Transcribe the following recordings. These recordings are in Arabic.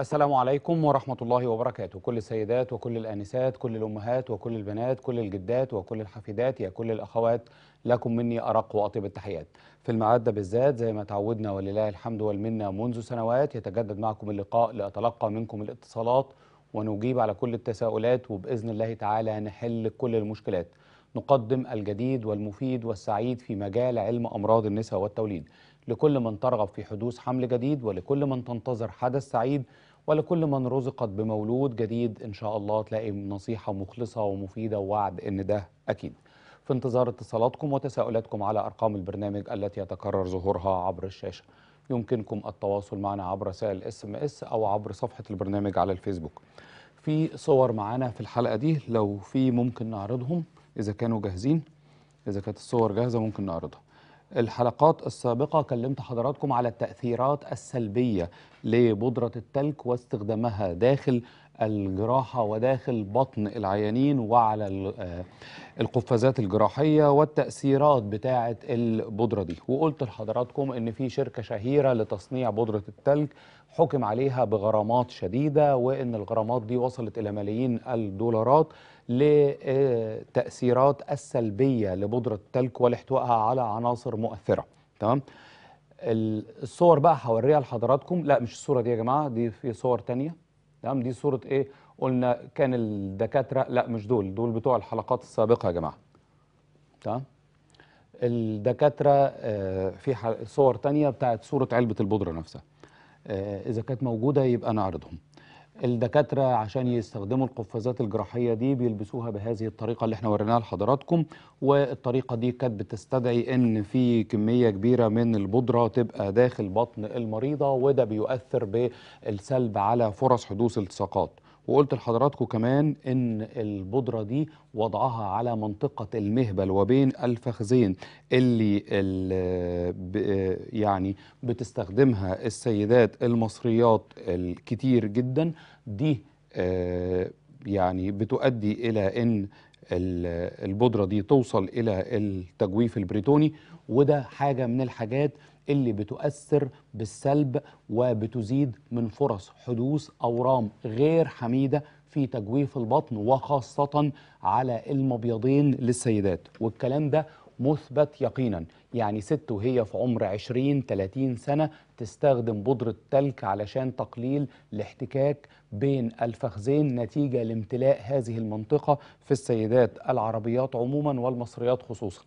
السلام عليكم ورحمة الله وبركاته كل السيدات وكل الآنسات كل الأمهات وكل البنات كل الجدات وكل الحفيدات يا كل الأخوات لكم مني أرق وأطيب التحيات في المعدة بالذات زي ما تعودنا ولله الحمد والمنة منذ سنوات يتجدد معكم اللقاء لأتلقى منكم الاتصالات ونجيب على كل التساؤلات وبإذن الله تعالى نحل كل المشكلات نقدم الجديد والمفيد والسعيد في مجال علم أمراض النساء والتوليد لكل من ترغب في حدوث حمل جديد ولكل من تنتظر حدث سعيد ولكل من رزقت بمولود جديد إن شاء الله تلاقي نصيحة مخلصة ومفيدة ووعد إن ده أكيد في انتظار اتصالاتكم وتساؤلاتكم على أرقام البرنامج التي يتكرر ظهورها عبر الشاشة يمكنكم التواصل معنا عبر رسائل اس ام اس او عبر صفحه البرنامج على الفيسبوك في صور معانا في الحلقه دي لو في ممكن نعرضهم اذا كانوا جاهزين اذا كانت الصور جاهزه ممكن نعرضها الحلقات السابقة كلمت حضراتكم على التأثيرات السلبية لبودرة التلك واستخدامها داخل الجراحة وداخل بطن العيانين وعلى آه، القفازات الجراحية والتأثيرات بتاعة البودرة دي وقلت لحضراتكم ان في شركة شهيرة لتصنيع بودرة التلك حكم عليها بغرامات شديدة وان الغرامات دي وصلت الى ملايين الدولارات لتأثيرات السلبية لبودرة التلك والاحتوائها على عناصر مؤثرة تمام الصور بقى هوريها لحضراتكم لا مش الصورة دي يا جماعة دي في صور تانية تمام دي صورة ايه قلنا كان الدكاترة لا مش دول دول بتوع الحلقات السابقة يا جماعة تمام الدكاترة آه، في صور تانية بتاعت صورة علبة البودرة نفسها آه، إذا كانت موجودة يبقى نعرضهم الدكاترة عشان يستخدموا القفازات الجراحية دي بيلبسوها بهذه الطريقة اللي احنا وريناها لحضراتكم والطريقة دي كانت بتستدعي ان في كمية كبيرة من البودرة تبقى داخل بطن المريضة وده بيؤثر بالسلب على فرص حدوث التصاقات وقلت لحضراتكم كمان ان البودره دي وضعها على منطقه المهبل وبين الفخذين اللي يعني بتستخدمها السيدات المصريات الكتير جدا دي آه، يعني بتؤدي الى ان البودره دي توصل الى التجويف البريتوني وده حاجه من الحاجات اللي بتؤثر بالسلب وبتزيد من فرص حدوث أورام غير حميدة في تجويف البطن وخاصة على المبيضين للسيدات والكلام ده مثبت يقينا يعني ست وهي في عمر 20 30 سنة تستخدم بودرة تلك علشان تقليل الاحتكاك بين الفخذين نتيجة لامتلاء هذه المنطقة في السيدات العربيات عموما والمصريات خصوصا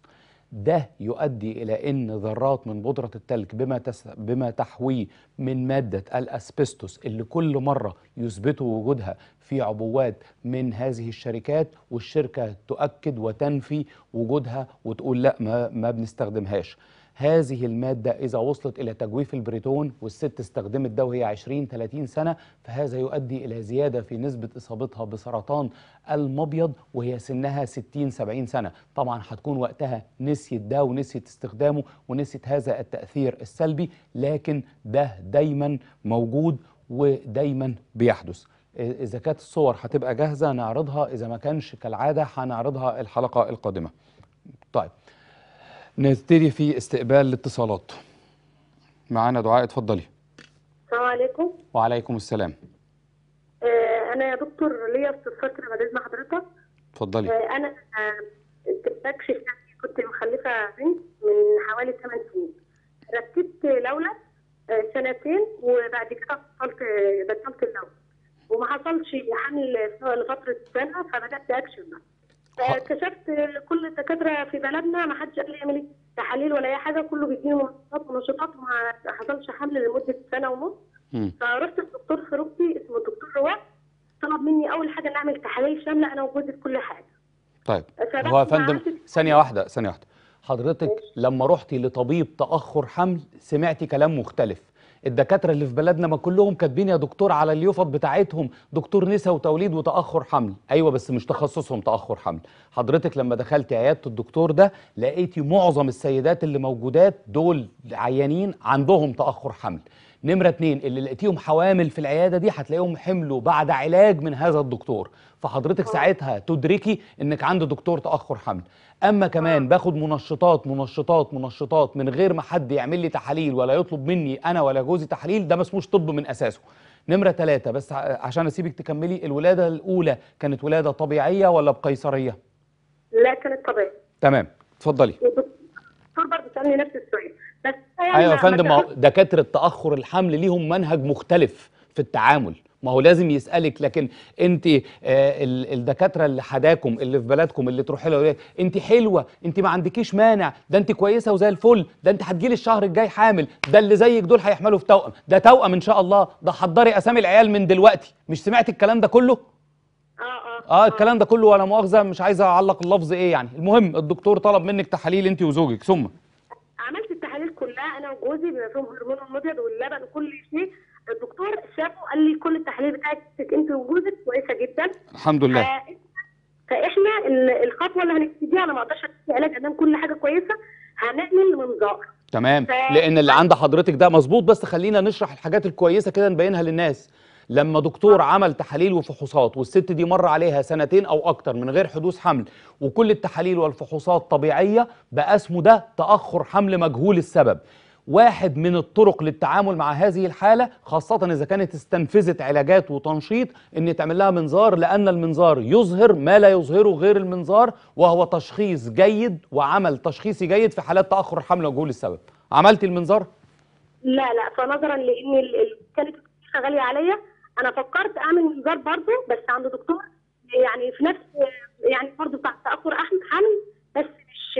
ده يؤدي إلى أن ذرات من بودرة التلج بما, تس... بما تحويه من مادة الأسبستوس اللي كل مرة يثبتوا وجودها في عبوات من هذه الشركات والشركة تؤكد وتنفي وجودها وتقول لا ما, ما بنستخدمهاش هذه المادة إذا وصلت إلى تجويف البريتون والست استخدمت ده وهي 20 30 سنة فهذا يؤدي إلى زيادة في نسبة إصابتها بسرطان المبيض وهي سنها 60 70 سنة طبعا هتكون وقتها نسيت ده ونسيت استخدامه ونسيت هذا التأثير السلبي لكن ده دايما موجود ودايما بيحدث إذا كانت الصور هتبقى جاهزة نعرضها إذا ما كانش كالعادة هنعرضها الحلقة القادمة طيب نبتدي في استقبال الاتصالات معانا دعاء اتفضلي السلام عليكم وعليكم السلام آه، انا يا دكتور ليا استفسار كده بعد مع حضرتك اتفضلي آه، انا بستكشف آه، يعني كنت مخلفه بنت من حوالي 8 سنين رتبت لولا سنتين وبعد كده حصلت بطلت اللون وما حصلش حمل لفتره سنه فبدات اكشف بقى اكتشفت كل الدكاتره في بلدنا ما حدش قال لي يعمل تحاليل ايه؟ ولا اي حاجه كله بيديني منشطات ونشاطات ما حصلش حمل لمده سنه ونص فرحت لدكتور خروجتي اسمه الدكتور رواق طلب مني اول حاجه ان اعمل تحاليل شامله انا وجوزي في كل حاجه طيب هو يا فندم ثانيه إيه. واحده ثانيه واحده حضرتك لما رحتي لطبيب تاخر حمل سمعتي كلام مختلف الدكاتره اللي في بلدنا ما كلهم كاتبين يا دكتور على اليوفط بتاعتهم دكتور نسا وتوليد وتاخر حمل ايوه بس مش تخصصهم تاخر حمل حضرتك لما دخلت عياده الدكتور ده لقيتي معظم السيدات اللي موجودات دول عيانين عندهم تاخر حمل نمرة اتنين اللي لقيتيهم حوامل في العيادة دي هتلاقيهم حملوا بعد علاج من هذا الدكتور فحضرتك اه. ساعتها تدركي انك عند دكتور تأخر حمل اما كمان اه. باخد منشطات منشطات منشطات من غير ما حد يعمل لي تحاليل ولا يطلب مني انا ولا جوزي تحاليل ده ما اسموش طب من اساسه نمرة ثلاثة بس عشان أسيبك تكملي الولادة الأولى كانت ولادة طبيعية ولا بقيصرية؟ لا كانت طبيعية تمام اتفضلي دكتور برضه سألني نفس السؤال بس يعني ايوه يا يعني فندم دكاتره تاخر الحمل ليهم منهج مختلف في التعامل ما هو لازم يسالك لكن انت آه الدكاتره اللي حداكم اللي في بلدكم اللي تروحي لها انت حلوه انت ما عندكيش مانع ده انت كويسه وزي الفل ده انت هتجيلي الشهر الجاي حامل ده اللي زيك دول هيحملوا في توأم ده توأم ان شاء الله ده حضري اسامي العيال من دلوقتي مش سمعت الكلام ده كله اه, آه،, آه،, آه. الكلام ده كله ولا مؤاخذه مش عايزه اعلق اللفظ ايه يعني المهم الدكتور طلب منك تحاليل انت وزوجك ثم التحاليل كلها انا وجوزي بما فيهم هرمون الابيض واللبن وكل شيء الدكتور شافه قال لي كل التحاليل بتاعتك انت وجوزك كويسه جدا الحمد لله آه فاحنا الخطوه اللي هنبتديها انا ما اقدرش ادي علاج قدام كل حاجه كويسه هنعمل منظار تمام ف... لان اللي عند حضرتك ده مظبوط بس خلينا نشرح الحاجات الكويسه كده نبينها للناس لما دكتور عمل تحاليل وفحوصات والست دي مر عليها سنتين او اكتر من غير حدوث حمل وكل التحاليل والفحوصات طبيعيه بقى اسمه ده تاخر حمل مجهول السبب واحد من الطرق للتعامل مع هذه الحالة خاصة إذا كانت استنفذت علاجات وتنشيط إن تعمل لها منظار لأن المنظار يظهر ما لا يظهره غير المنظار وهو تشخيص جيد وعمل تشخيصي جيد في حالات تأخر الحمل وجهول السبب عملت المنظار؟ لا لا فنظرا لأن كانت غالية عليا انا فكرت اعمل انذار برضه بس عند دكتور يعني في نفس يعني برضه بتاع تاخر احمد حمل بس مش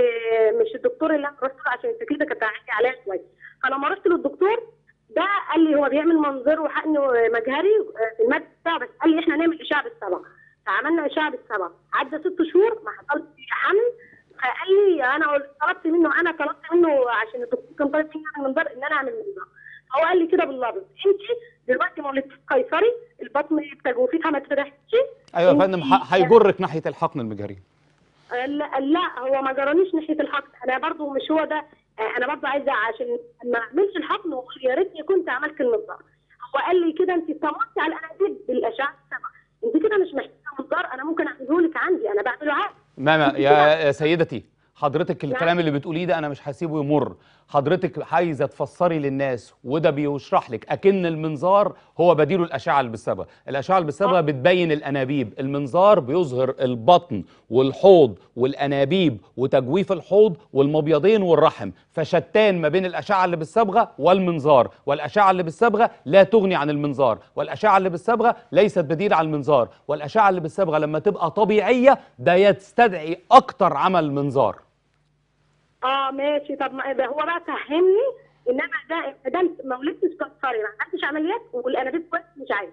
مش الدكتور اللي انا رحت عشان التكليف كانت عاليه عليا شويه فلما رحت للدكتور ده قال لي هو بيعمل منظر وحقن مجهري آه، في الماده بتاعه بس قال لي احنا نعمل اشعه بالسبع فعملنا اشعه بالسبع عدى ست شهور ما حصلش حمل فقال لي انا طلبت منه انا طلبت منه عشان الدكتور كان طالب مني اعمل منظر ان انا اعمل منظر هو قال لي كده باللفظ انت دلوقتي ما قيصري البطن التجوفيتها ما تفتحش ايوه يا فندم هيجرك ناحيه الحقن المجهري لا لا هو ما جرانيش ناحيه الحقن انا برضو مش هو ده آه، انا برضو عايزه عشان ما اعملش الحقن يا ريتني كنت عملت النظام هو قال لي كده انت طمنتي على الانابيب بالاشعه السبعه انت كده مش محتاجه منظار انا ممكن اعمله لك عندي انا بعمله عادي ماما يا سيدتي حضرتك يعني الكلام اللي بتقوليه ده انا مش هسيبه يمر حضرتك عايزه تفسري للناس وده بيشرح لك اكن المنظار هو بديل الاشعه البسبه الاشعه البسبه آه. بتبين الانابيب المنظار بيظهر البطن والحوض والانابيب وتجويف الحوض والمبيضين والرحم فشتان ما بين الاشعه اللي بالصبغه والمنظار والاشعه اللي بالصبغه لا تغني عن المنظار والاشعه اللي بالصبغه ليست بديل عن المنظار والاشعه اللي بالصبغه لما تبقى طبيعيه ده يستدعي اكتر عمل منظار اه ماشي طب ما ده هو بقى فهمني ان انا ده ده ما ولدتش كسري ما عملتش عمليات والانابيب كويس مش عايز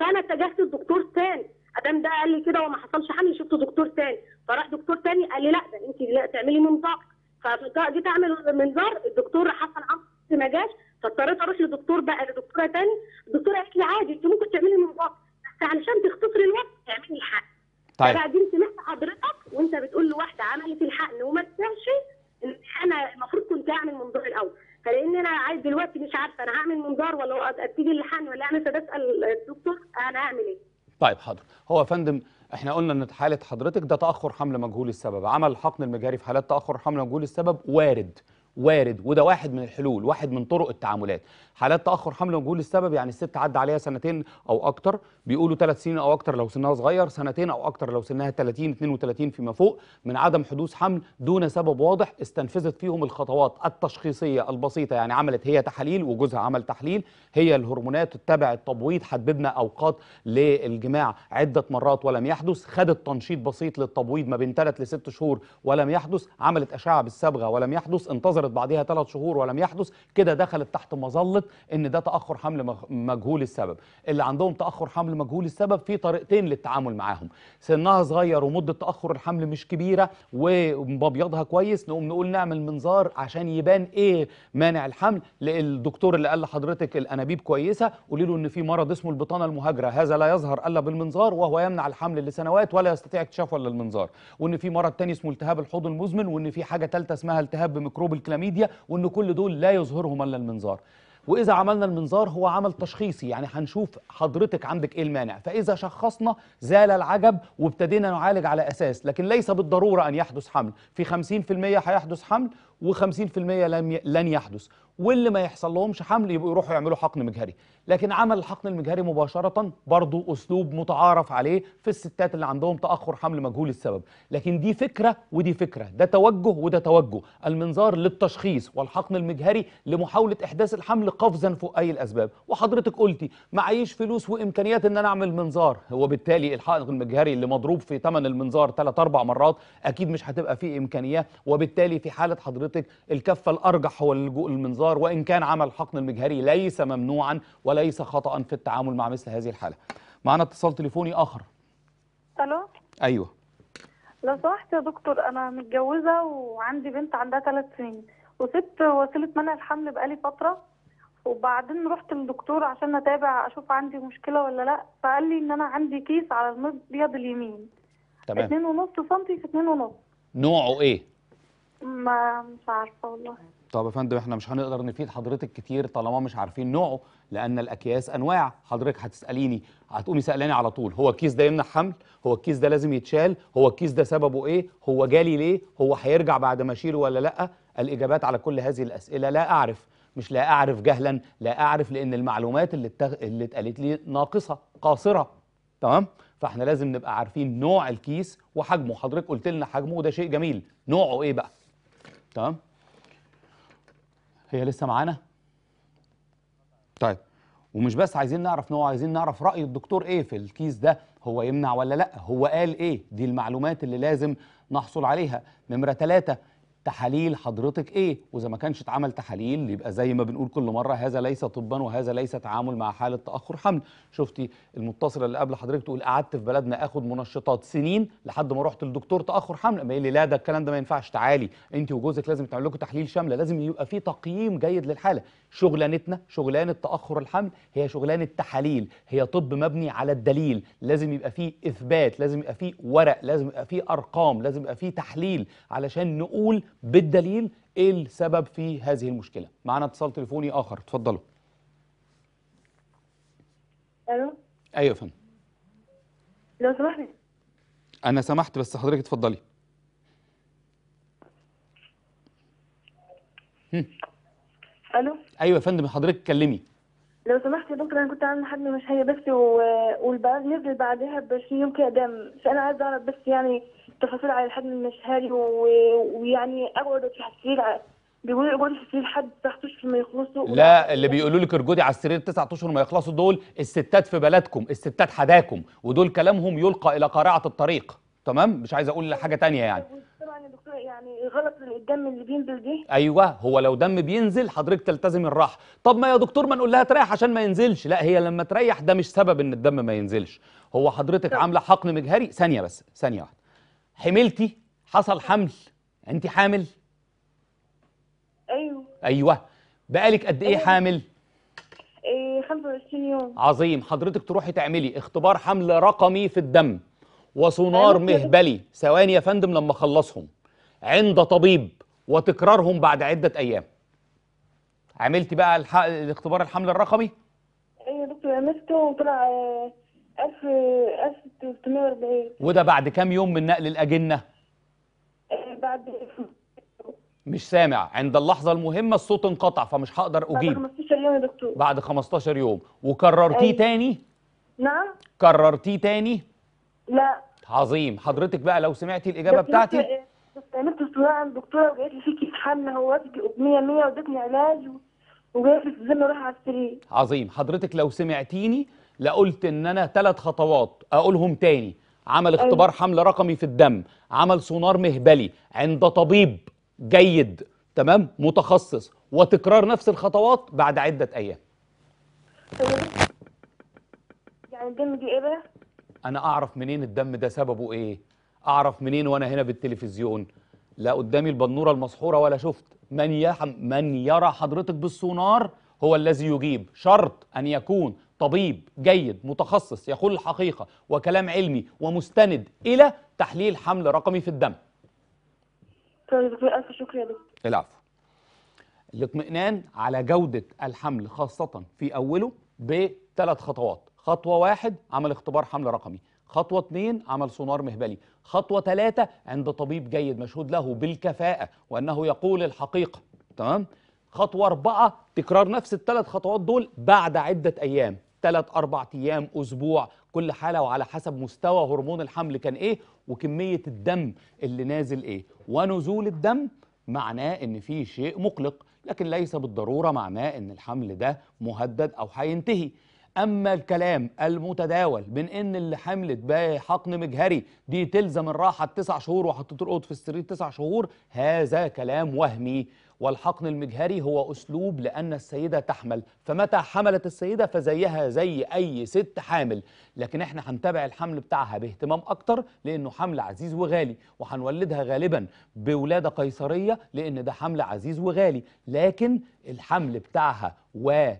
فانا اتجهت لدكتور تاني ادام ده قال لي كده وما حصلش حمل شفت دكتور تاني فراح دكتور تاني قال لي لا ده انت لا تعملي منظار فجيت اعمل منظار الدكتور حسن عمرو ما جاش فاضطريت اروح لدكتور بقى لدكتوره تاني الدكتوره قالت لي عادي انت ممكن تعملي منظار بس علشان تختصري الوقت اعملي الحقن طيب بعدين سمعت حضرتك وانت بتقول لواحده عملت الحقن وما تسعش انا المفروض كنت اعمل منظار الاول فلان انا عايز دلوقتي مش عارفه انا هعمل منظار ولا اتجه للحن ولا انا بسال الدكتور انا هعمل ايه طيب حاضر هو يا فندم احنا قلنا ان حاله حضرتك ده تاخر حمل مجهول السبب عمل الحقن المجهري في حالات تاخر حمل مجهول السبب وارد وارد وده واحد من الحلول واحد من طرق التعاملات حالات تاخر حمل وجهول السبب يعني الست عدى عليها سنتين او اكتر بيقولوا ثلاث سنين او اكتر لو سنها صغير سنتين او اكتر لو سنها 30 32 فيما فوق من عدم حدوث حمل دون سبب واضح استنفذت فيهم الخطوات التشخيصيه البسيطه يعني عملت هي تحاليل وجوزها عمل تحليل هي الهرمونات تتبع التبويض حددنا اوقات للجماع عده مرات ولم يحدث خدت تنشيط بسيط للتبويض ما بين 3 ل 6 شهور ولم يحدث عملت اشعه بالصبغه ولم يحدث انتظر اتأخرت بعدها ثلاث شهور ولم يحدث كده دخلت تحت مظلة إن ده تأخر حمل مجهول السبب اللي عندهم تأخر حمل مجهول السبب في طريقتين للتعامل معاهم سنها صغير ومدة تأخر الحمل مش كبيرة ومبيضها كويس نقوم نقول نعمل منظار عشان يبان إيه مانع الحمل الدكتور اللي قال لحضرتك الأنابيب كويسة قولي له إن في مرض اسمه البطانة المهاجرة هذا لا يظهر إلا بالمنظار وهو يمنع الحمل لسنوات ولا يستطيع اكتشافه إلا المنظار وإن في مرض تاني اسمه التهاب الحوض المزمن وإن في حاجة ثالثة اسمها التهاب بميكروب الكلام ميديا وان كل دول لا يظهرهم الا المنظار واذا عملنا المنظار هو عمل تشخيصي يعني هنشوف حضرتك عندك ايه المانع فاذا شخصنا زال العجب وابتدينا نعالج على اساس لكن ليس بالضروره ان يحدث حمل في 50% هيحدث حمل و50% لم ي... لن يحدث واللي ما يحصل لهمش حمل يبقوا يروحوا يعملوا حقن مجهري لكن عمل الحقن المجهري مباشرة برضه أسلوب متعارف عليه في الستات اللي عندهم تأخر حمل مجهول السبب لكن دي فكرة ودي فكرة ده توجه وده توجه المنظار للتشخيص والحقن المجهري لمحاولة إحداث الحمل قفزا فوق أي الأسباب وحضرتك قلتي معيش فلوس وإمكانيات إن أنا أعمل منظار هو بالتالي الحقن المجهري اللي مضروب في ثمن المنظار 3 4 مرات أكيد مش هتبقى فيه إمكانيات وبالتالي في حالة حضرتك حضرتك الكفة الأرجح هو اللجوء للمنظار وإن كان عمل الحقن المجهري ليس ممنوعا وليس خطأ في التعامل مع مثل هذه الحالة معنا اتصال تليفوني آخر ألو أيوه لو سمحت يا دكتور أنا متجوزة وعندي بنت عندها ثلاث سنين وسبت وسيلة منع الحمل بقالي فترة وبعدين رحت للدكتور عشان اتابع اشوف عندي مشكله ولا لا فقال لي ان انا عندي كيس على المبيض اليمين تمام 2.5 سم في 2.5 نوعه ايه ما مش عارفه والله طب يا فندم احنا مش هنقدر نفيد حضرتك كتير طالما مش عارفين نوعه لان الاكياس انواع حضرتك هتساليني هتقومي سالاني على طول هو الكيس ده يمنع حمل هو الكيس ده لازم يتشال هو الكيس ده سببه ايه هو جالي ليه هو هيرجع بعد ما اشيله ولا لا الاجابات على كل هذه الاسئله لا اعرف مش لا اعرف جهلا لا اعرف لان المعلومات اللي التغ... اللي اتقالت لي ناقصه قاصره تمام فاحنا لازم نبقى عارفين نوع الكيس وحجمه حضرتك قلت لنا حجمه وده شيء جميل نوعه ايه بقى تمام هي لسه معانا طيب ومش بس عايزين نعرف نوع عايزين نعرف راي الدكتور ايه في الكيس ده هو يمنع ولا لا هو قال ايه دي المعلومات اللي لازم نحصل عليها نمره ثلاثة تحاليل حضرتك ايه واذا ما كانش اتعمل تحاليل يبقى زي ما بنقول كل مره هذا ليس طبا وهذا ليس تعامل مع حاله تاخر حمل شفتي المتصله اللي قبل حضرتك تقول قعدت في بلدنا اخد منشطات سنين لحد ما رحت لدكتور تاخر حمل ما قايل لي لا ده الكلام ده ما ينفعش تعالي انت وجوزك لازم تعمل لكم تحليل شامله لازم يبقى في تقييم جيد للحاله شغلانتنا شغلانه تاخر الحمل هي شغلانه تحاليل هي طب مبني على الدليل لازم يبقى فيه اثبات لازم يبقى فيه ورق لازم يبقى فيه ارقام لازم يبقى فيه تحليل علشان نقول بالدليل ايه السبب في هذه المشكله معانا اتصال تليفوني اخر اتفضلوا الو ايوه يا فندم لو سمحت انا سمحت بس حضرتك اتفضلي الو ايوه يا فندم حضرتك اتكلمي لو سمحت يا دكتور انا كنت عامله حجم مش هي بس و... نزل بعدها بشي يوم كده فانا عايزه اعرف بس يعني تفاصيل على الحجم المشهري ويعني اقعد في السرير بيقولوا اقعد في السرير حد تسع اشهر ما يخلصوا لا اللي بيقولوا لك ارجودي على السرير تسع اشهر ما يخلصوا دول الستات في بلدكم الستات حداكم ودول كلامهم يلقى الى قارعه الطريق تمام مش عايز اقول حاجه تانية يعني يعني غلط الدم اللي بينزل دي ايوه هو لو دم بينزل حضرتك تلتزم الراحه طب ما يا دكتور ما نقول لها تريح عشان ما ينزلش لا هي لما تريح ده مش سبب ان الدم ما ينزلش هو حضرتك طب. عامله حقن مجهري ثانيه بس ثانيه واحده حملتي حصل حمل انت حامل ايوه ايوه بقالك قد ايه أيوة. حامل ايه 25 يوم عظيم حضرتك تروحي تعملي اختبار حمل رقمي في الدم وسونار إيه؟ مهبلي ثواني يا فندم لما اخلصهم عند طبيب وتكرارهم بعد عدة أيام عملتي بقى الح... الاختبار الحمل الرقمي؟ ايوه يا دكتور عملته وطلع 1340 آه، وده بعد كام يوم من نقل الأجنة؟ آه، بعد مش سامع عند اللحظة المهمة الصوت انقطع فمش هقدر أجيب بعد 15 يوم يا دكتور بعد 15 يوم وكررتيه أيوة. تاني؟ نعم كررتيه تاني؟ لا عظيم حضرتك بقى لو سمعتي الإجابة بتاعتي آه، عملت استشاره عند دكتوره وجات لي فيكي فيك هو اهوت اجنيه 100 وادتني علاج وجابت لي استزن اروح على السرير عظيم حضرتك لو سمعتيني لقلت ان انا ثلاث خطوات اقولهم تاني عمل أيوة. اختبار أيوه. حمل رقمي في الدم عمل سونار مهبلي عند طبيب جيد تمام متخصص وتكرار نفس الخطوات بعد عده ايام أيوة. يعني الدم دي ايه بقى انا اعرف منين الدم ده سببه ايه اعرف منين وانا هنا بالتلفزيون لا قدامي البنوره المسحوره ولا شفت من يحم من يرى حضرتك بالسونار هو الذي يجيب شرط ان يكون طبيب جيد متخصص يقول الحقيقه وكلام علمي ومستند الى تحليل حمل رقمي في الدم طيب الف شكر يا دكتور العفو الاطمئنان على جودة الحمل خاصة في أوله بثلاث خطوات خطوة واحد عمل اختبار حمل رقمي خطوة اثنين عمل سونار مهبلي خطوة ثلاثة عند طبيب جيد مشهود له بالكفاءة وأنه يقول الحقيقة تمام خطوة أربعة تكرار نفس الثلاث خطوات دول بعد عدة أيام ثلاث أربع أيام أسبوع كل حالة وعلى حسب مستوى هرمون الحمل كان إيه وكمية الدم اللي نازل إيه ونزول الدم معناه إن في شيء مقلق لكن ليس بالضرورة معناه إن الحمل ده مهدد أو هينتهي اما الكلام المتداول من ان اللي حملت بحقن مجهري دي تلزم الراحه التسع شهور وهترقد في السرير تسع شهور هذا كلام وهمي والحقن المجهري هو اسلوب لان السيده تحمل فمتى حملت السيده فزيها زي اي ست حامل لكن احنا هنتابع الحمل بتاعها باهتمام اكتر لانه حمل عزيز وغالي وهنولدها غالبا بولاده قيصريه لان ده حمل عزيز وغالي لكن الحمل بتاعها و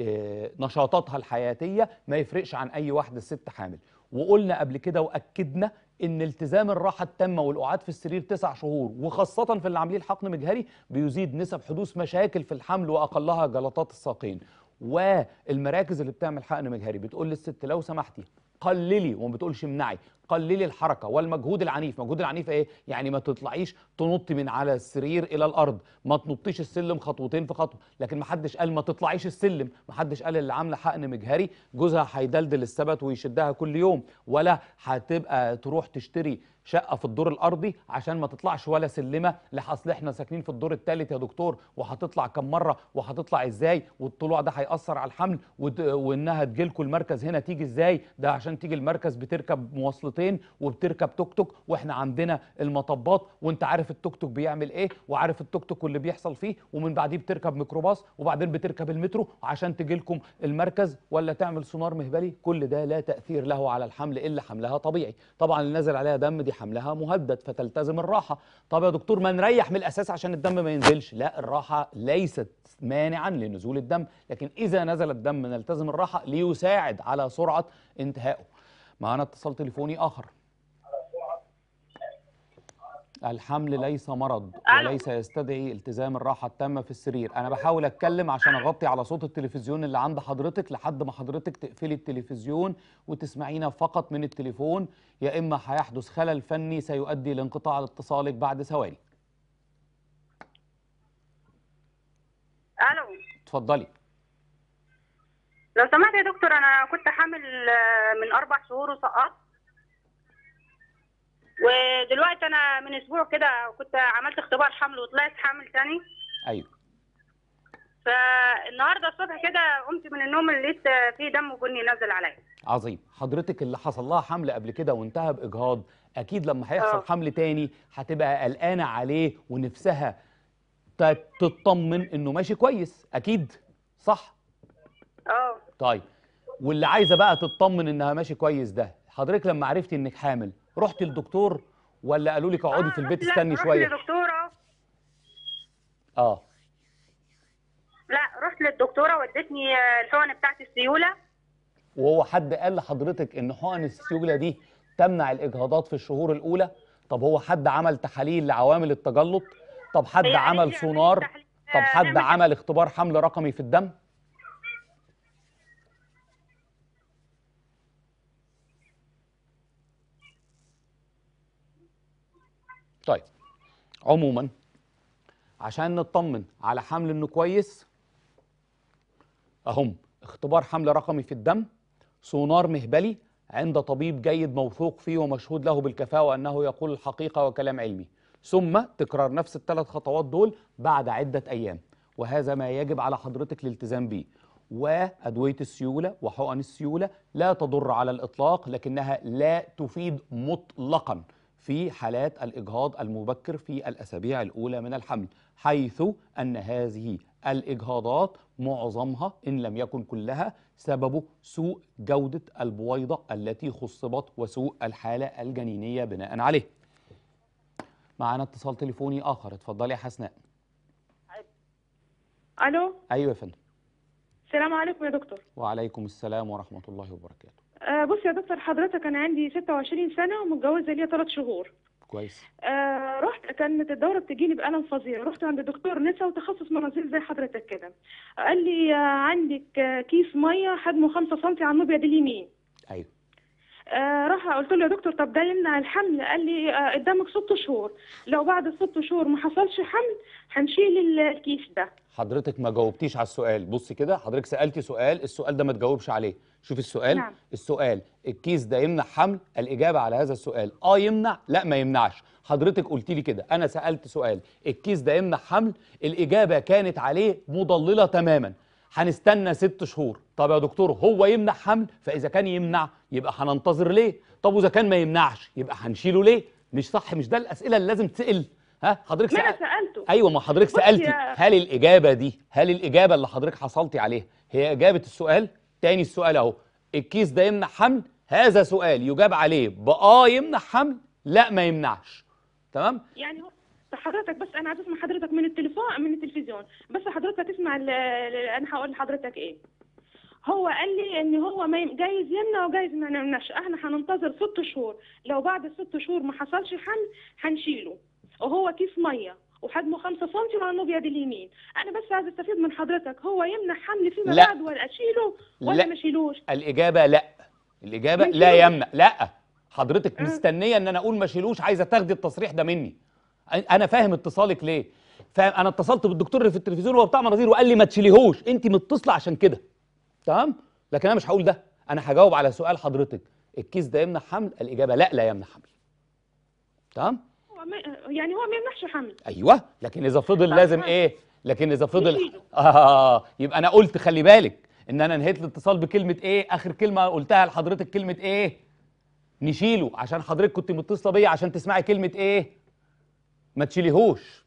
آه، نشاطاتها الحياتية ما يفرقش عن أي واحدة ست حامل وقلنا قبل كده وأكدنا ان التزام الراحه التامه والقعاد في السرير تسع شهور وخاصه في اللي عاملين الحقن مجهري بيزيد نسب حدوث مشاكل في الحمل واقلها جلطات الساقين والمراكز اللي بتعمل حقن مجهري بتقول للست لو سمحتي قللي وما بتقولش امنعي قللي الحركه والمجهود العنيف مجهود العنيف ايه يعني ما تطلعيش تنطي من على السرير الى الارض ما تنطيش السلم خطوتين في خطوه لكن ما حدش قال ما تطلعيش السلم ما حدش قال اللي عامله حقن مجهري جوزها هيدلدل السبت ويشدها كل يوم ولا هتبقى تروح تشتري شقه في الدور الارضي عشان ما تطلعش ولا سلمه لحصل احنا ساكنين في الدور الثالث يا دكتور وهتطلع كم مره وهتطلع ازاي والطلوع ده هياثر على الحمل وانها تجي لكم المركز هنا تيجي ازاي ده عشان تيجي المركز بتركب مواصلتين وبتركب توك توك واحنا عندنا المطبات وانت عارف التوك توك بيعمل ايه وعارف التوك توك واللي بيحصل فيه ومن بعديه بتركب ميكروباص وبعدين بتركب المترو عشان تجي لكم المركز ولا تعمل سونار مهبلي كل ده لا تاثير له على الحمل الا حملها طبيعي طبعا اللي نازل عليها دم دي حملها مهدد فتلتزم الراحه طب يا دكتور ما نريح من الاساس عشان الدم ما ينزلش لا الراحه ليست مانعا لنزول الدم لكن اذا نزل الدم نلتزم الراحه ليساعد على سرعه انتهائه معانا اتصال تليفوني اخر الحمل ليس مرض وليس يستدعي التزام الراحه التامه في السرير انا بحاول اتكلم عشان اغطي على صوت التلفزيون اللي عند حضرتك لحد ما حضرتك تقفلي التلفزيون وتسمعينا فقط من التليفون يا اما هيحدث خلل فني سيؤدي لانقطاع اتصالك بعد ثواني الو اتفضلي لو سمحت يا دكتور انا كنت حامل آه، من اربع شهور وسقطت ودلوقتي انا من اسبوع كده كنت عملت اختبار حمل وطلعت حامل تاني ايوه فالنهارده الصبح كده قمت من النوم لقيت في دم بني نزل عليا عظيم حضرتك اللي حصل لها حمل قبل كده وانتهى باجهاض اكيد لما هيحصل أوه. حمل تاني هتبقى قلقانه عليه ونفسها تطمن انه ماشي كويس اكيد صح اه طيب واللي عايزه بقى تطمن انها ماشي كويس ده حضرتك لما عرفتي انك حامل رحت للدكتور ولا قالوا لك اقعدي في البيت آه، استني شويه رحت للدكتوره اه لا رحت للدكتوره ودتني آه، الحقن بتاعت السيوله وهو حد قال لحضرتك ان حقن السيوله دي تمنع الاجهاضات في الشهور الاولى طب هو حد عمل تحاليل لعوامل التجلط طب حد عمل سونار طب آه، حد عمل اختبار حمل رقمي في الدم طيب عموما عشان نطمن على حمل انه كويس اهم اختبار حمل رقمي في الدم سونار مهبلي عند طبيب جيد موثوق فيه ومشهود له بالكفاءة وانه يقول الحقيقة وكلام علمي ثم تكرار نفس الثلاث خطوات دول بعد عدة أيام وهذا ما يجب على حضرتك الالتزام به وأدوية السيولة وحقن السيولة لا تضر على الإطلاق لكنها لا تفيد مطلقاً في حالات الإجهاض المبكر في الأسابيع الأولى من الحمل حيث أن هذه الإجهاضات معظمها إن لم يكن كلها سبب سوء جودة البويضة التي خصبت وسوء الحالة الجنينية بناء عليه معنا اتصال تليفوني آخر اتفضلي يا حسناء ألو أيوة يا فندم السلام عليكم يا دكتور وعليكم السلام ورحمة الله وبركاته آه بص يا دكتور حضرتك انا عندي 26 سنه ومتجوزه ليا 3 شهور كويس آه رحت كانت الدوره بتجيني بالم فظيع رحت عند دكتور نسا وتخصص مناظير زي حضرتك كده قال لي آه، عندك آه، كيس ميه حجمه 5 سم على المبيض اليمين ايوه آه، راح قلت له يا دكتور طب ده يمنع الحمل قال لي آه، قدامك ست شهور لو بعد الست شهور ما حصلش حمل هنشيل الكيس ده حضرتك ما جاوبتيش على السؤال بصي كده حضرتك سالتي سؤال السؤال ده ما تجاوبش عليه شوفي السؤال نعم. السؤال الكيس ده يمنع حمل الاجابه على هذا السؤال اه يمنع لا ما يمنعش حضرتك قلتي لي كده انا سالت سؤال الكيس ده يمنع حمل الاجابه كانت عليه مضلله تماما هنستنى ست شهور طب يا دكتور هو يمنع حمل فاذا كان يمنع يبقى هننتظر ليه طب واذا كان ما يمنعش يبقى هنشيله ليه مش صح مش ده الاسئله اللي لازم تسال ها حضرتك سأل... سالته ايوه ما حضرتك سالتي يا... هل الاجابه دي هل الاجابه اللي حضرتك حصلتي عليها هي اجابه السؤال تاني السؤال اهو الكيس ده يمنع حمل هذا سؤال يجاب عليه باه يمنع حمل لا ما يمنعش تمام يعني هو حضرتك بس انا عايز اسمع حضرتك من التليفون من التلفزيون بس حضرتك اسمع انا هقول لحضرتك ايه هو قال لي ان هو ما جايز يمنع وجايز ما يمنعش احنا هننتظر ست شهور لو بعد ست شهور ما حصلش حمل هنشيله وهو كيس ميه وحجمه 5 سم مع بيد اليمين انا بس عايز استفيد من حضرتك هو يمنع حمل فيما لا. بعد ولا اشيله ولا ما اشيلوش الاجابه لا الاجابه لا يمنع لا حضرتك آه. مستنيه ان انا اقول ما اشيلوش عايزه تاخدي التصريح ده مني انا فاهم اتصالك ليه فاهم انا اتصلت بالدكتور اللي في التلفزيون وهو بتاع مناظير وقال لي ما تشيليهوش انت متصله عشان كده تمام لكن انا مش هقول ده انا هجاوب على سؤال حضرتك الكيس ده يمنع حمل الاجابه لا لا يمنع حمل تمام يعني هو ما يمنعش حمل ايوه لكن اذا فضل لازم ايه لكن اذا فضل اه يبقى انا قلت خلي بالك ان انا نهيت الاتصال بكلمه ايه اخر كلمه قلتها لحضرتك كلمه ايه نشيله عشان حضرتك كنت متصله بيا عشان تسمعي كلمه ايه ما تشيليهوش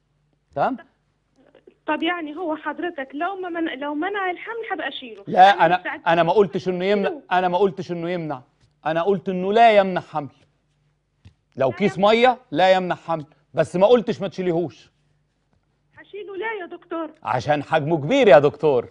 تمام طب يعني هو حضرتك لو ما من... لو منع الحمل هبقى اشيله لا يعني انا انا ما قلتش انه يمنع انا ما قلتش انه يمنع انا قلت انه لا يمنع حمل لو كيس ميه لا يمنع حمل بس ما قلتش ما تشيليهوش هشيله لا يا دكتور عشان حجمه كبير يا دكتور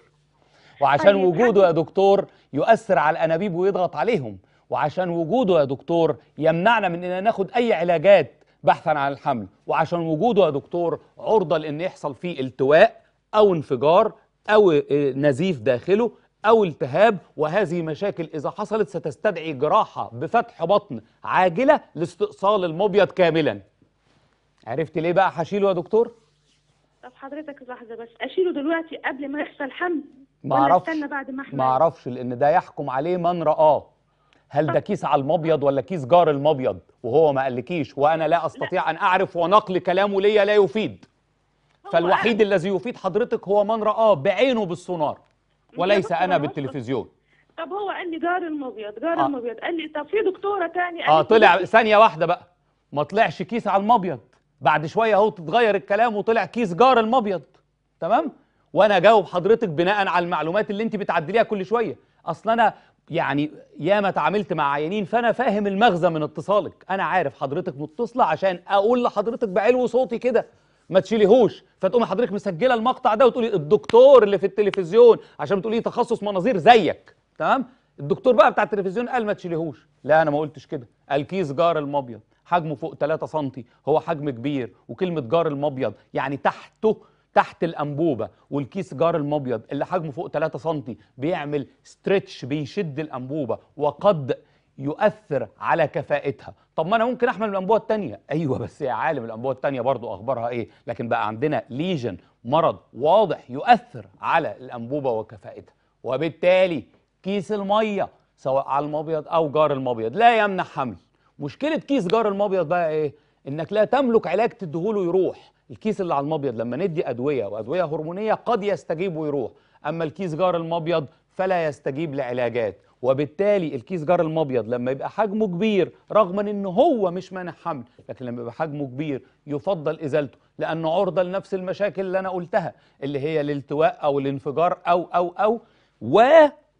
وعشان طيب، وجوده يا دكتور يؤثر على الانابيب ويضغط عليهم وعشان وجوده يا دكتور يمنعنا من اننا ناخد اي علاجات بحثا عن الحمل وعشان وجوده يا دكتور عرضة لأن يحصل فيه التواء أو انفجار أو آه، نزيف داخله أو التهاب وهذه مشاكل إذا حصلت ستستدعي جراحة بفتح بطن عاجلة لاستئصال المبيض كاملا عرفت ليه بقى هشيله يا دكتور؟ طب حضرتك لحظة بس أشيله دلوقتي قبل ما يحصل حمل ما أعرفش بعد ما أحمل ما أعرفش لأن ده يحكم عليه من رآه هل ده كيس على المبيض ولا كيس جار المبيض وهو ما قالكيش وانا لا استطيع ان اعرف ونقل كلامه ليا لا يفيد فالوحيد الذي يفيد حضرتك هو من رآه بعينه بالسونار وليس انا بالتلفزيون طب هو قال لي جار المبيض جار آه. المبيض قال لي طب في دكتوره تاني اه طلع ثانيه واحده بقى ما طلعش كيس على المبيض بعد شويه اهو تتغير الكلام وطلع كيس جار المبيض تمام وانا جاوب حضرتك بناء على المعلومات اللي انت بتعدليها كل شويه اصل انا يعني ياما تعاملت مع عيانين فانا فاهم المغزى من اتصالك انا عارف حضرتك متصله عشان اقول لحضرتك بعلو صوتي كده ما تشيليهوش فتقوم حضرتك مسجله المقطع ده وتقولي الدكتور اللي في التلفزيون عشان بتقولي تخصص مناظير زيك تمام الدكتور بقى بتاع التلفزيون قال ما تشيليهوش لا انا ما قلتش كده قال كيس جار المبيض حجمه فوق 3 سم هو حجم كبير وكلمه جار المبيض يعني تحته تحت الانبوبه والكيس جار المبيض اللي حجمه فوق 3 سم بيعمل ستريتش بيشد الانبوبه وقد يؤثر على كفاءتها طب ما انا ممكن احمل الانبوبه الثانيه ايوه بس يا عالم الانبوبه الثانيه برضو اخبارها ايه لكن بقى عندنا ليجن مرض واضح يؤثر على الانبوبه وكفاءتها وبالتالي كيس الميه سواء على المبيض او جار المبيض لا يمنع حمل مشكله كيس جار المبيض بقى ايه انك لا تملك علاج تديهوله يروح الكيس اللي على المبيض لما ندي ادويه وادويه هرمونيه قد يستجيب ويروح اما الكيس جار المبيض فلا يستجيب لعلاجات وبالتالي الكيس جار المبيض لما يبقى حجمه كبير رغم ان هو مش مانع حمل لكن لما يبقى حجمه كبير يفضل ازالته لانه عرضه لنفس المشاكل اللي انا قلتها اللي هي الالتواء او الانفجار او او او و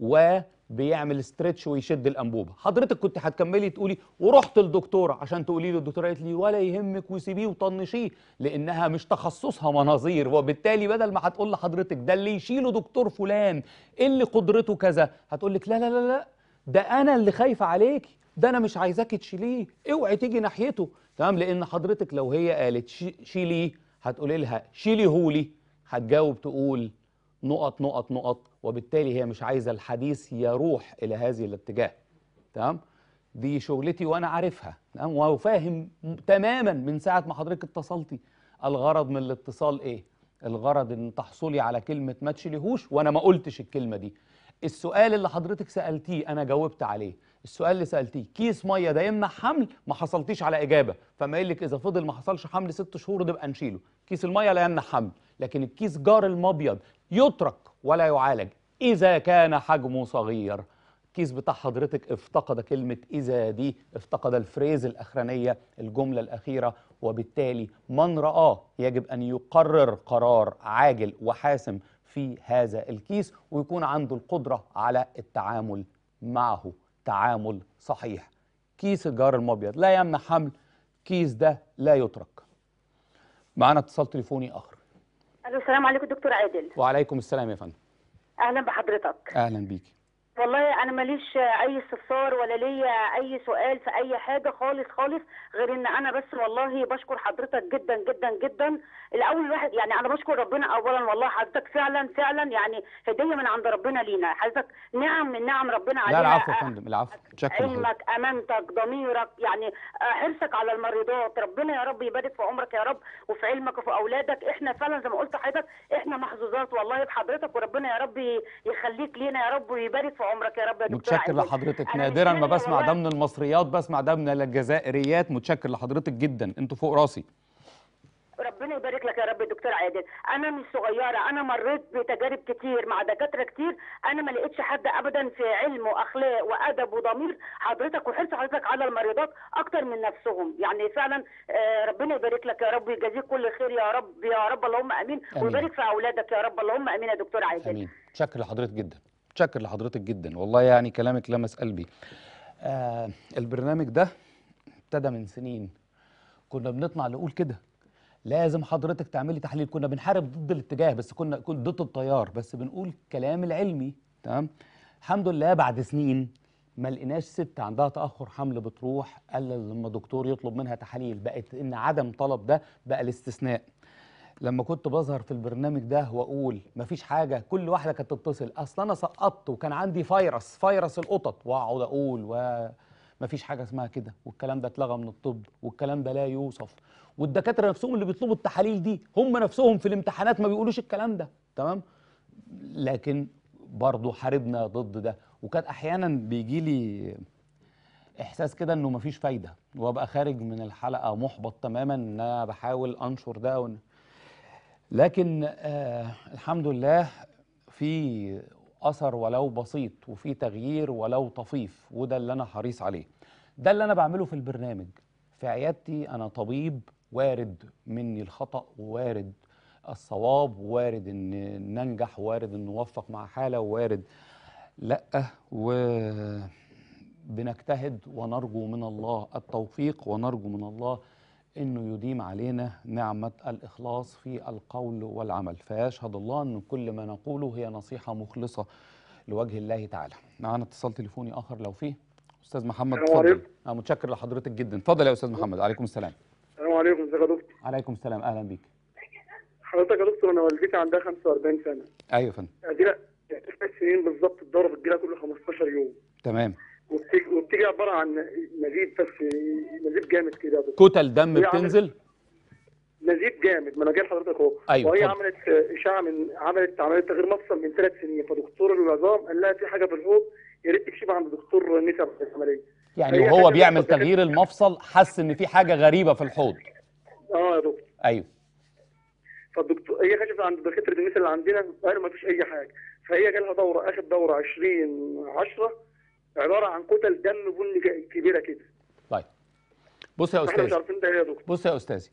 و بيعمل ستريتش ويشد الانبوبه حضرتك كنت هتكملي تقولي ورحت للدكتوره عشان تقولي له الدكتوره قالت لي ولا يهمك وسيبيه وطنشيه لانها مش تخصصها مناظير وبالتالي بدل ما هتقول لحضرتك ده اللي يشيله دكتور فلان اللي قدرته كذا هتقول لك لا لا لا لا ده انا اللي خايفه عليكي ده انا مش عايزاكي تشيليه اوعي تيجي ناحيته تمام لان حضرتك لو هي قالت شيليه هتقولي لها شيلي هولي هتجاوب تقول نقط نقط نقط وبالتالي هي مش عايزه الحديث يروح الى هذه الاتجاه تمام دي شغلتي وانا عارفها تمام وفاهم تماما من ساعه ما حضرتك اتصلتي الغرض من الاتصال ايه الغرض ان تحصلي على كلمه ما تشليهوش وانا ما قلتش الكلمه دي السؤال اللي حضرتك سالتيه انا جاوبت عليه السؤال اللي سالتيه كيس ميه ده يمنع حمل ما حصلتيش على اجابه فما قال لك اذا فضل ما حصلش حمل ست شهور نبقى نشيله كيس الميه لا يمنع حمل لكن الكيس جار المبيض يترك ولا يعالج إذا كان حجمه صغير الكيس بتاع حضرتك افتقد كلمة إذا دي افتقد الفريز الأخرانية الجملة الأخيرة وبالتالي من رآه يجب أن يقرر قرار عاجل وحاسم في هذا الكيس ويكون عنده القدرة على التعامل معه تعامل صحيح كيس الجار المبيض لا يمنع حمل كيس ده لا يترك معانا اتصال تليفوني آخر الو السلام عليكم دكتور عادل وعليكم السلام يا فندم اهلا بحضرتك اهلا بيكي والله انا ماليش اي استفسار ولا ليا اي سؤال في اي حاجه خالص خالص غير ان انا بس والله بشكر حضرتك جدا جدا جدا الاول الواحد يعني انا بشكر ربنا اولا والله حضرتك فعلا فعلا يعني هديه من عند ربنا لينا حضرتك نعم من نعم ربنا علينا لا العفو يا فندم العفو شكرا علمك امانتك ضميرك يعني حرصك على المريضات ربنا يا رب يبارك في عمرك يا رب وفي علمك وفي اولادك احنا فعلا زي ما قلت حضرتك احنا محظوظات والله بحضرتك وربنا يا رب يخليك لينا يا رب ويبارك في في عمرك يا رب يا دكتور متشكر لحضرتك نادرا ما بسمع ده من المصريات بسمع ده من الجزائريات متشكر لحضرتك جدا انتوا فوق راسي ربنا يبارك لك يا رب دكتور عادل انا من صغيره انا مريت بتجارب كتير مع دكاتره كتير انا ما لقيتش حد ابدا في علم واخلاق وادب وضمير حضرتك وحرص حضرتك على المريضات اكتر من نفسهم يعني فعلا آه، ربنا يبارك لك يا رب ويجازيك كل خير يا رب يا رب اللهم امين, أمين. ويبارك في اولادك يا رب اللهم امين يا دكتور عادل امين شكرا لحضرتك جدا متشكر لحضرتك جدا والله يعني كلامك لمس قلبي آه البرنامج ده ابتدى من سنين كنا بنطمع نقول كده لازم حضرتك تعملي تحليل كنا بنحارب ضد الاتجاه بس كنا ضد التيار بس بنقول كلام العلمي تمام الحمد لله بعد سنين ما لقيناش ست عندها تاخر حمل بتروح الا لما دكتور يطلب منها تحاليل بقت ان عدم طلب ده بقى الاستثناء لما كنت بظهر في البرنامج ده واقول مفيش حاجه كل واحده كانت تتصل اصل انا سقطت وكان عندي فيروس فيروس القطط واقعد اقول ومفيش حاجه اسمها كده والكلام ده اتلغى من الطب والكلام ده لا يوصف والدكاتره نفسهم اللي بيطلبوا التحاليل دي هم نفسهم في الامتحانات ما بيقولوش الكلام ده تمام لكن برضه حاربنا ضد ده وكانت احيانا بيجي لي احساس كده انه مفيش فايده وابقى خارج من الحلقه محبط تماما ان انا بحاول انشر ده وإن لكن آه الحمد لله في اثر ولو بسيط وفي تغيير ولو طفيف وده اللي انا حريص عليه ده اللي انا بعمله في البرنامج في عيادتي انا طبيب وارد مني الخطا وارد الصواب وارد ان ننجح وارد ان نوفق مع حاله وارد لا وبنجتهد ونرجو من الله التوفيق ونرجو من الله انه يديم علينا نعمه الاخلاص في القول والعمل فيشهد الله ان كل ما نقوله هي نصيحه مخلصه لوجه الله تعالى معانا اتصال تليفوني اخر لو فيه استاذ محمد تفضل انا متشكر لحضرتك جدا اتفضل يا استاذ محمد عليكم السلام السلام عليكم ازيك يا دكتور عليكم السلام اهلا بيك حضرتك يا دكتور انا والدتي عندها 45 سنه ايوه يا فندم ادينا تسع يعني سنين بالظبط الدوره بتجيلها كل 15 يوم تمام وبتيجي عباره عن نزيف بس نزيف جامد كده كتل دم بتنزل؟ نزيف جامد ما انا جاي لحضرتك اهو أيوة وهي طب. عملت اشعه من عملت عمليه تغيير مفصل من ثلاث سنين فدكتور العظام قال لها في حاجه في الحوض يا ريت تكشف عند دكتور نسا العمليه يعني وهو بيعمل تغيير المفصل حس ان في حاجه غريبه في الحوض اه يا دكتور ايوه فالدكتور هي كشفت عند دكاتره النساء اللي عندنا قالوا ما فيش اي حاجه فهي جالها دوره اخر دوره 20 10 عباره عن كتل دم بني كبيره كده طيب بص يا استاذ بص يا استاذي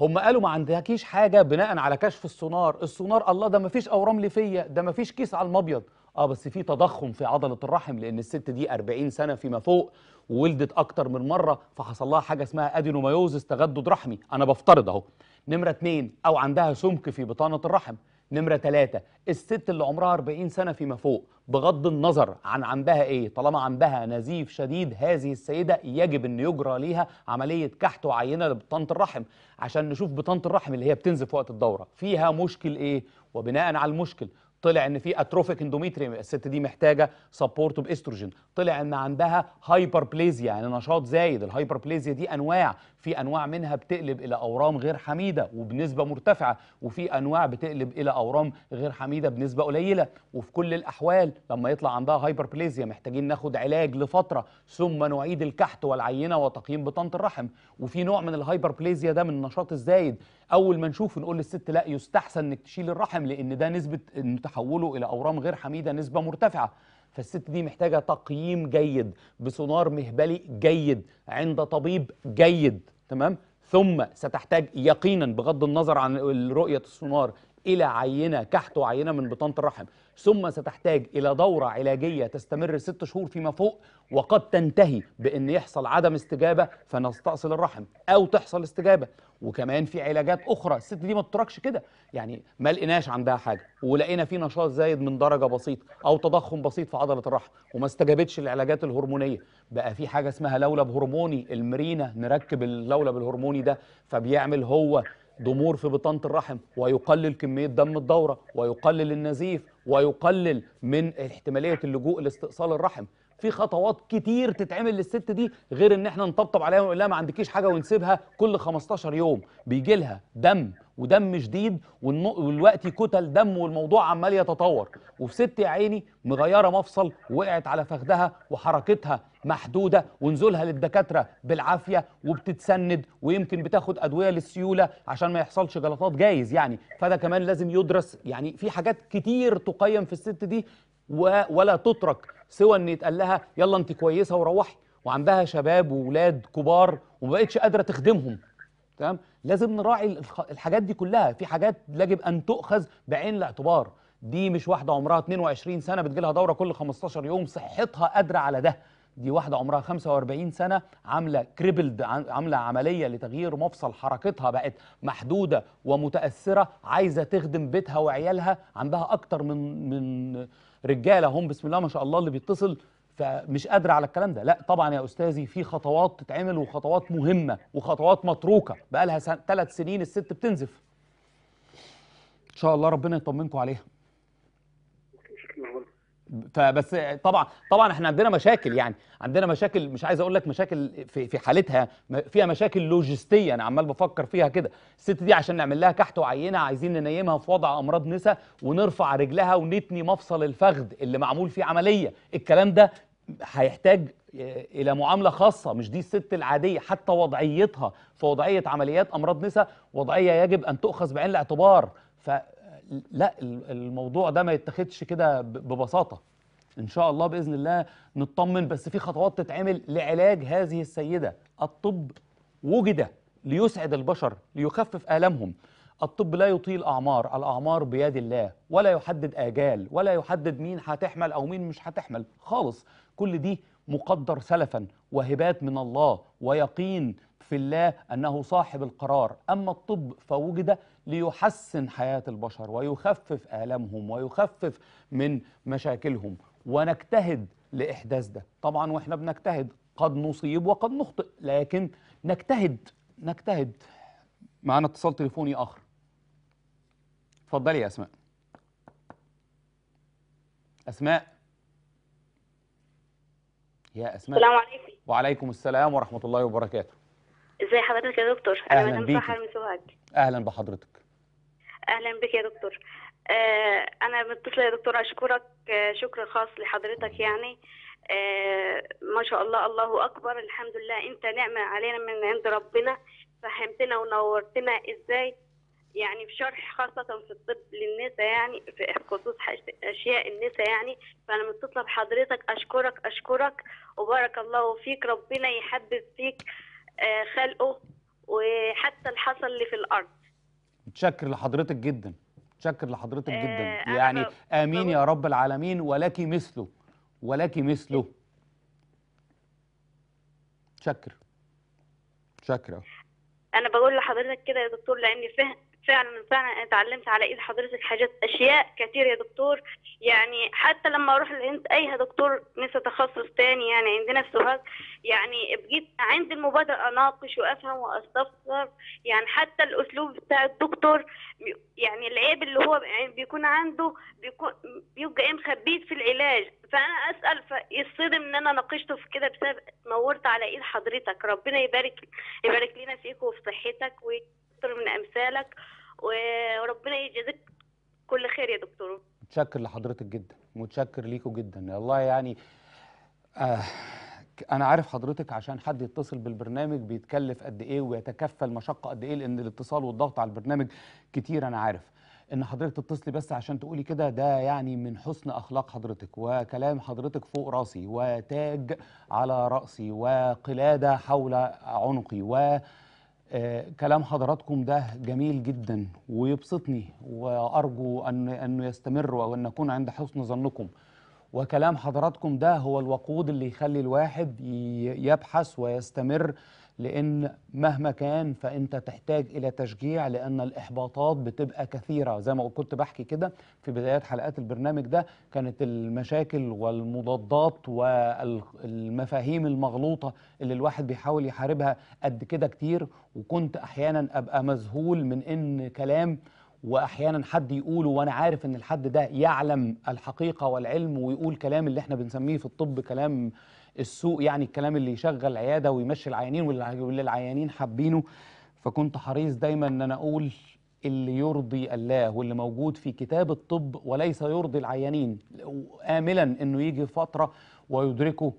هم قالوا ما عندكيش حاجه بناء على كشف السونار السونار الله ده ما فيش اورام ليفيه ده ما فيش كيس على المبيض اه بس في تضخم في عضله الرحم لان الست دي 40 سنه فيما فوق وولدت اكتر من مره فحصل لها حاجه اسمها ادينومايوزس تغدد رحمي انا بفترض اهو نمره اتنين او عندها سمك في بطانه الرحم نمرة ثلاثة الست اللي عمرها 40 سنة فيما فوق بغض النظر عن عندها ايه طالما عندها نزيف شديد هذه السيدة يجب ان يجرى ليها عملية كحت وعينة لبطانة الرحم عشان نشوف بطانة الرحم اللي هي بتنزف وقت الدورة فيها مشكل ايه وبناء على المشكل طلع ان في اتروفيك اندوميتريم الست دي محتاجه سبورت باستروجين طلع ان عندها هايبربليزيا يعني نشاط زايد الهايبربليزيا دي انواع في انواع منها بتقلب الى اورام غير حميده وبنسبه مرتفعه وفي انواع بتقلب الى اورام غير حميده بنسبه قليله وفي كل الاحوال لما يطلع عندها هايبربليزيا محتاجين ناخد علاج لفتره ثم نعيد الكحت والعينه وتقييم بطانه الرحم وفي نوع من الهايبربليزيا ده من النشاط الزايد اول ما نشوف نقول للست لا يستحسن انك تشيل الرحم لان ده نسبه ان تحوله الى اورام غير حميده نسبه مرتفعه فالست دي محتاجه تقييم جيد بسونار مهبلي جيد عند طبيب جيد تمام ثم ستحتاج يقينا بغض النظر عن رؤيه السونار إلى عينة كحت عينة من بطانة الرحم ثم ستحتاج إلى دورة علاجية تستمر ست شهور فيما فوق وقد تنتهي بأن يحصل عدم استجابة فنستأصل الرحم أو تحصل استجابة وكمان في علاجات أخرى الست دي ما تتركش كده يعني ما لقيناش عندها حاجة ولقينا في نشاط زايد من درجة بسيط أو تضخم بسيط في عضلة الرحم وما استجابتش للعلاجات الهرمونية بقى في حاجة اسمها لولب هرموني المرينا نركب اللولب الهرموني ده فبيعمل هو ضمور في بطانة الرحم ويقلل كمية دم الدورة ويقلل النزيف ويقلل من احتمالية اللجوء لاستئصال الرحم في خطوات كتير تتعمل للست دي غير ان احنا نطبطب عليها ونقول لها ما عندكيش حاجه ونسيبها كل 15 يوم بيجي لها دم ودم شديد والوقت كتل دم والموضوع عمال يتطور وفي ست يا عيني مغيره مفصل وقعت على فخدها وحركتها محدوده ونزولها للدكاتره بالعافيه وبتتسند ويمكن بتاخد ادويه للسيوله عشان ما يحصلش جلطات جايز يعني فده كمان لازم يدرس يعني في حاجات كتير تقيم في الست دي ولا تترك سوى ان يتقال لها يلا انت كويسه وروحي وعندها شباب واولاد كبار وما بقتش قادره تخدمهم تمام لازم نراعي الحاجات دي كلها في حاجات يجب ان تؤخذ بعين الاعتبار دي مش واحده عمرها 22 سنه بتجيلها دوره كل 15 يوم صحتها قادره على ده دي واحدة عمرها 45 سنة عاملة كريبلد عاملة عملية لتغيير مفصل حركتها بقت محدودة ومتأثرة عايزة تخدم بيتها وعيالها عندها أكتر من من رجالة هم بسم الله ما شاء الله اللي بيتصل فمش قادرة على الكلام ده لا طبعا يا أستاذي في خطوات تتعمل وخطوات مهمة وخطوات متروكة بقالها ثلاث سنين الست بتنزف إن شاء الله ربنا يطمنكم عليها فبس طبعا طبعا احنا عندنا مشاكل يعني عندنا مشاكل مش عايز اقول لك مشاكل في في حالتها فيها مشاكل لوجستيه انا عمال بفكر فيها كده الست دي عشان نعمل لها كحت وعينه عايزين ننيمها في وضع امراض نسا ونرفع رجلها ونتني مفصل الفخذ اللي معمول فيه عمليه الكلام ده هيحتاج آه، الى معامله خاصه مش دي الست العاديه حتى وضعيتها في وضعيه عمليات امراض نسا وضعيه يجب ان تؤخذ بعين الاعتبار ف لا الموضوع ده ما يتاخدش كده ببساطه ان شاء الله باذن الله نطمن بس في خطوات تتعمل لعلاج هذه السيده الطب وجد ليسعد البشر ليخفف آلامهم الطب لا يطيل أعمار الأعمار بيد الله ولا يحدد آجال ولا يحدد مين هتحمل أو مين مش هتحمل خالص كل دي مقدر سلفا وهبات من الله ويقين في الله أنه صاحب القرار أما الطب فوجد ليحسن حياة البشر ويخفف آلامهم ويخفف من مشاكلهم ونجتهد لإحداث ده طبعا وإحنا بنجتهد قد نصيب وقد نخطئ لكن نجتهد نجتهد معانا اتصال تليفوني آخر اتفضلي يا أسماء أسماء يا أسماء السلام عليكم وعليكم السلام ورحمة الله وبركاته ازي حضرتك يا دكتور انا مدام من سوهاج اهلا بحضرتك اهلا بك يا دكتور آه انا متصله يا دكتور اشكرك آه شكر خاص لحضرتك يعني آه ما شاء الله الله اكبر الحمد لله انت نعمه علينا من عند ربنا فهمتنا ونورتنا ازاي يعني في شرح خاصة في الطب للنساء يعني في خصوص أشياء النساء يعني فأنا متصلة بحضرتك أشكرك أشكرك وبارك الله فيك ربنا يحبب فيك آه، خلقه وحتى اللي حصل اللي في الارض متشكر لحضرتك جدا متشكر لحضرتك جدا آه، يعني امين يا رب العالمين ولك مثله ولك مثله متشكر شكرا انا بقول لحضرتك كده يا دكتور لاني فهم فعلا فعلا انا اتعلمت على ايد حضرتك حاجات اشياء كتير يا دكتور يعني حتى لما اروح الهند اي دكتور نسى تخصص تاني يعني عندنا في سوهاج يعني بجيت عند المبادرة اناقش وافهم واستفسر يعني حتى الاسلوب بتاع الدكتور يعني العيب اللي هو يعني بيكون عنده بيكون بيبقى ايه مخبيه في العلاج فانا اسال فيصدم ان انا ناقشته في كده بسبب نورت على ايد حضرتك ربنا يبارك يبارك لنا فيك وفي صحتك و دكتور من امثالك وربنا يجازيك كل خير يا دكتور متشكر لحضرتك جدا متشكر ليكوا جدا والله يعني آه انا عارف حضرتك عشان حد يتصل بالبرنامج بيتكلف قد ايه ويتكفل مشقه قد ايه لان الاتصال والضغط على البرنامج كتير انا عارف ان حضرتك تتصلي بس عشان تقولي كده ده يعني من حسن اخلاق حضرتك وكلام حضرتك فوق راسي وتاج على راسي وقلاده حول عنقي و آه، كلام حضراتكم ده جميل جدا ويبسطني وارجو ان انه يستمر او ان نكون عند حسن ظنكم وكلام حضراتكم ده هو الوقود اللي يخلي الواحد يبحث ويستمر لأن مهما كان فأنت تحتاج إلى تشجيع لأن الإحباطات بتبقى كثيرة زي ما كنت بحكي كده في بدايات حلقات البرنامج ده كانت المشاكل والمضادات والمفاهيم المغلوطة اللي الواحد بيحاول يحاربها قد كده كتير وكنت أحيانا أبقى مذهول من إن كلام واحيانا حد يقوله وانا عارف ان الحد ده يعلم الحقيقه والعلم ويقول كلام اللي احنا بنسميه في الطب كلام السوق يعني الكلام اللي يشغل عياده ويمشي العيانين واللي العيانين حابينه فكنت حريص دايما ان انا اقول اللي يرضي الله واللي موجود في كتاب الطب وليس يرضي العيانين املا انه يجي فتره ويدركه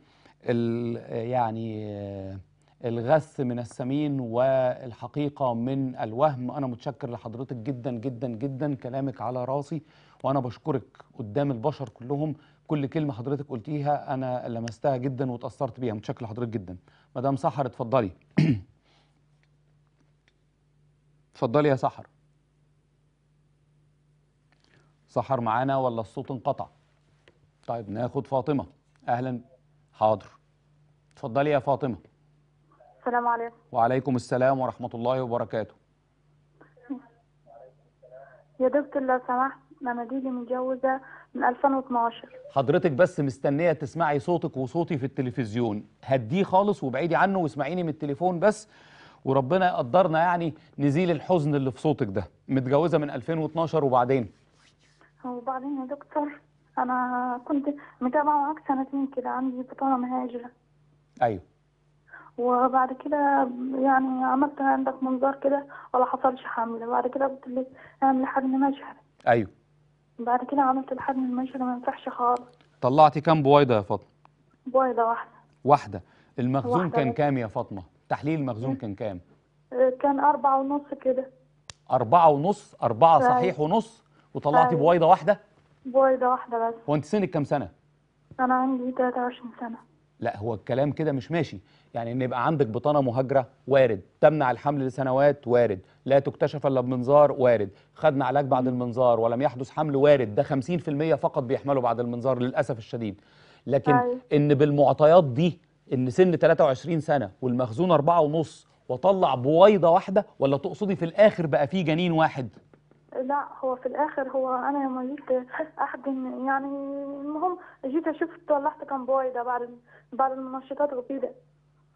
يعني آه، الغث من السمين والحقيقه من الوهم انا متشكر لحضرتك جدا جدا جدا كلامك على راسي وانا بشكرك قدام البشر كلهم كل كلمه حضرتك قلتيها انا لمستها جدا وتاثرت بيها متشكر لحضرتك جدا مدام سحر اتفضلي اتفضلي يا سحر سحر معانا ولا الصوت انقطع طيب ناخد فاطمه اهلا حاضر اتفضلي يا فاطمه السلام عليكم وعليكم السلام ورحمه الله وبركاته يا دكتور لو سمحت مماديلي متجوزه من 2012 حضرتك بس مستنيه تسمعي صوتك وصوتي في التلفزيون هديه خالص وبعيدي عنه واسمعيني من التليفون بس وربنا يقدرنا يعني نزيل الحزن اللي في صوتك ده متجوزه من 2012 وبعدين وبعدين يا دكتور انا كنت متابعه معاك سنتين كده عندي بطانه مهاجره ايوه وبعد كده يعني عملت عندك منظار كده ولا حصلش حمل بعد كده قلت لي اعمل حمل مشهري ايوه بعد كده عملت الحجم المنشف ما ينفعش خالص طلعتي كام بويضه يا فاطمه بويضه واحده واحده المخزون واحدة كان كام يا فاطمه تحليل المخزون كان كام آه، كان أربعة ونص كده أربعة ونص أربعة فاي. صحيح ونص وطلعتي بويضة واحدة بويضة واحدة بس هو أنت سنك كام سنة؟ أنا عندي 23 سنة لا هو الكلام كده مش ماشي يعني إن يبقى عندك بطانة مهاجرة وارد تمنع الحمل لسنوات وارد لا تكتشف الا بمنظار وارد خدنا علاج بعد المنظار ولم يحدث حمل وارد ده 50% فقط بيحملوا بعد المنظار للاسف الشديد لكن أي. أيوة. ان بالمعطيات دي ان سن 23 سنه والمخزون 4 ونص وطلع بويضه واحده ولا تقصدي في الاخر بقى فيه جنين واحد لا هو في الاخر هو انا لما جيت احضن يعني المهم جيت اشوف طلعت كم بويضه بعد بعد المنشطات وكده